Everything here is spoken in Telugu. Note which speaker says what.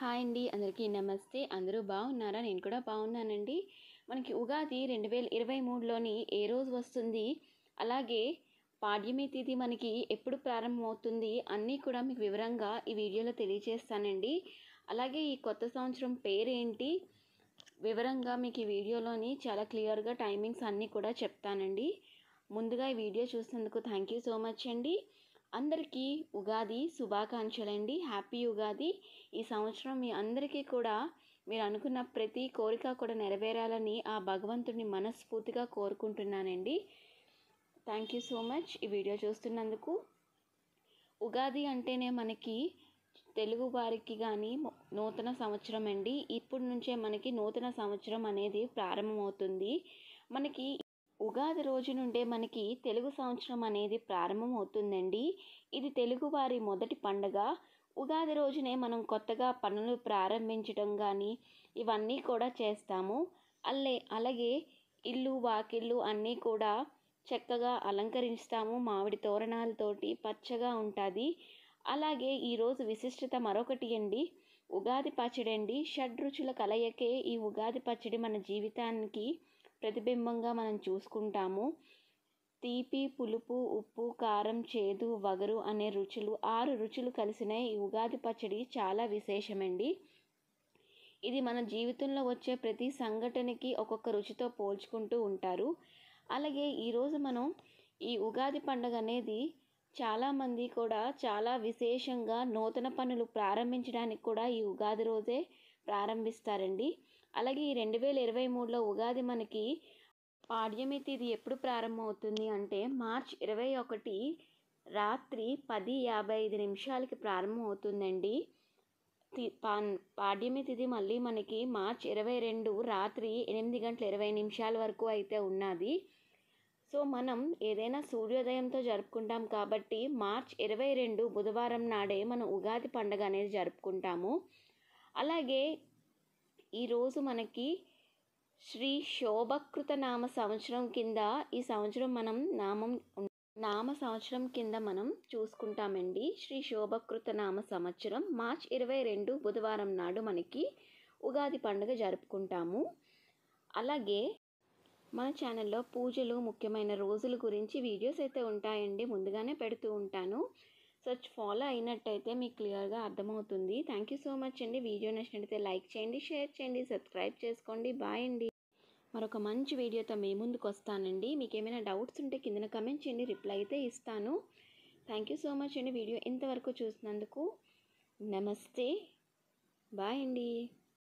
Speaker 1: హాయ్ అండి అందరికీ నమస్తే అందరూ బాగున్నారా నేను కూడా బాగున్నానండి మనకి ఉగాది రెండు వేల ఇరవై మూడులోని ఏ రోజు వస్తుంది అలాగే పాడ్యమీ తిథి మనకి ఎప్పుడు ప్రారంభమవుతుంది అన్నీ కూడా మీకు వివరంగా ఈ వీడియోలో తెలియజేస్తానండి అలాగే ఈ కొత్త సంవత్సరం పేరేంటి వివరంగా మీకు ఈ వీడియోలోని చాలా క్లియర్గా టైమింగ్స్ అన్నీ కూడా చెప్తానండి ముందుగా ఈ వీడియో చూసినందుకు థ్యాంక్ యూ సో మచ్ అండి అందరికీ ఉగాది శుభాకాంక్షలండి హ్యాపీ ఉగాది ఈ సంవత్సరం మీ అందరికీ కూడా మీరు అనుకున్న ప్రతి కోరిక కూడా నెరవేరాలని ఆ భగవంతుడిని మనస్ఫూర్తిగా కోరుకుంటున్నానండి థ్యాంక్ యూ సో మచ్ ఈ వీడియో చూస్తున్నందుకు ఉగాది అంటేనే మనకి తెలుగు వారికి కానీ నూతన సంవత్సరం అండి ఇప్పటి నుంచే మనకి నూతన సంవత్సరం అనేది ప్రారంభమవుతుంది మనకి ఉగాది రోజు నుండే మనకి తెలుగు సంవత్సరం అనేది ప్రారంభం అవుతుందండి ఇది తెలుగువారి మొదటి పండగ ఉగాది రోజునే మనం కొత్తగా పనులు ప్రారంభించడం కానీ ఇవన్నీ కూడా చేస్తాము అల్లే అలాగే ఇల్లు వాకిళ్ళు అన్నీ కూడా చక్కగా అలంకరిస్తాము మామిడి తోరణాలతోటి పచ్చగా ఉంటుంది అలాగే ఈరోజు విశిష్టత మరొకటి అండి ఉగాది పచ్చడి అండి షడ్రుచుల కలయికే ఈ ఉగాది పచ్చడి మన జీవితానికి ప్రతిబింబంగా మనం చూసుకుంటాము తీపి పులుపు ఉప్పు కారం చేదు వగరు అనే రుచులు ఆరు రుచులు కలిసిన ఈ ఉగాది పచ్చడి చాలా విశేషమండి ఇది మన జీవితంలో వచ్చే ప్రతి సంఘటనకి ఒక్కొక్క రుచితో పోల్చుకుంటూ ఉంటారు అలాగే ఈరోజు మనం ఈ ఉగాది పండుగ అనేది చాలామంది కూడా చాలా విశేషంగా నూతన పనులు ప్రారంభించడానికి కూడా ఈ ఉగాది రోజే ప్రారంభిస్తారండి అలాగే ఈ రెండు వేల ఇరవై మూడులో ఉగాది మనకి పాడ్యమి తేదీ ఎప్పుడు ప్రారంభమవుతుంది అంటే మార్చ్ ఇరవై ఒకటి రాత్రి పది యాభై ఐదు నిమిషాలకి ప్రారంభమవుతుందండి పాడ్యమి తేదీ మళ్ళీ మనకి మార్చ్ ఇరవై రెండు రాత్రి ఎనిమిది గంటల ఇరవై నిమిషాల వరకు అయితే ఉన్నది సో మనం ఏదైనా సూర్యోదయంతో జరుపుకుంటాం కాబట్టి మార్చ్ ఇరవై రెండు బుధవారం నాడే మనం ఉగాది పండుగ అనేది జరుపుకుంటాము అలాగే ఈరోజు మనకి శ్రీ శోభకృత నామ సంవత్సరం కింద ఈ సంవత్సరం మనం నామం నామ సంవత్సరం కింద మనం చూసుకుంటామండి శ్రీ శోభకృత నామ సంవత్సరం మార్చ్ ఇరవై రెండు బుధవారం నాడు మనకి ఉగాది పండుగ జరుపుకుంటాము అలాగే మన ఛానల్లో పూజలు ముఖ్యమైన రోజుల గురించి వీడియోస్ అయితే ఉంటాయండి ముందుగానే పెడుతూ ఉంటాను సర్చ్ ఫాలో అయినట్టయితే మీకు క్లియర్గా అర్థమవుతుంది థ్యాంక్ యూ సో మచ్ అండి వీడియో నచ్చినట్టయితే లైక్ చేయండి షేర్ చేయండి సబ్స్క్రైబ్ చేసుకోండి బాయ్ అండి మరొక మంచి వీడియోతో మీ ముందుకు వస్తానండి మీకు ఏమైనా డౌట్స్ ఉంటే కిందన కమెంట్ చేయండి రిప్లై అయితే ఇస్తాను థ్యాంక్ యూ సో మచ్ అండి వీడియో ఇంతవరకు చూసినందుకు నమస్తే బాయ్ అండి